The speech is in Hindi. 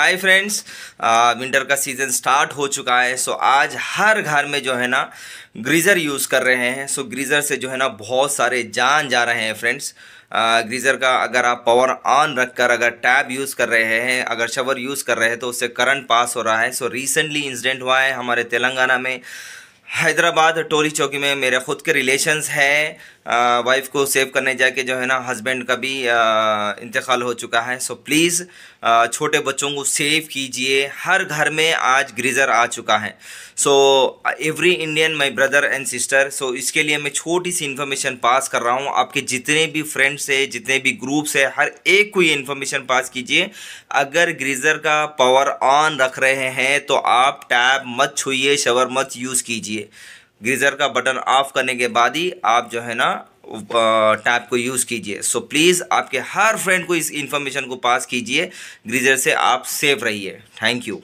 हाय फ्रेंड्स विंटर का सीज़न स्टार्ट हो चुका है सो आज हर घर में जो है ना ग्रीज़र यूज़ कर रहे हैं सो ग्रीज़र से जो है ना बहुत सारे जान जा रहे हैं फ्रेंड्स ग्रीज़र का अगर आप पावर ऑन रखकर अगर टैब यूज़ कर रहे हैं अगर शवर यूज़ कर रहे हैं तो उससे करंट पास हो रहा है सो रिसेंटली इंसिडेंट हुआ है हमारे तेलंगाना में हैदराबाद टोली चौकी में मेरे खुद के रिलेशंस हैं वाइफ को सेव करने जाके जो है ना हस्बैंड का भी इंतकाल हो चुका है सो प्लीज़ छोटे बच्चों को सेव कीजिए हर घर में आज ग्रीज़र आ चुका है so every Indian my brother and sister so इसके लिए मैं छोटी सी इन्फॉर्मेशन पास कर रहा हूँ आपके जितने भी फ्रेंड्स है जितने भी ग्रुप्स है हर एक को ये इन्फॉर्मेशन पास कीजिए अगर ग्रीज़र का पावर ऑन रख रहे हैं तो आप टैब मत छुइए शवर मत यूज़ कीजिए गीज़र का बटन ऑफ़ करने के बाद ही आप जो है ना टैप को यूज़ कीजिए सो प्लीज़ आपके हर फ्रेंड को इस इन्फॉर्मेशन को पास कीजिए ग्रीजर से आप सेफ रहिए थैंक यू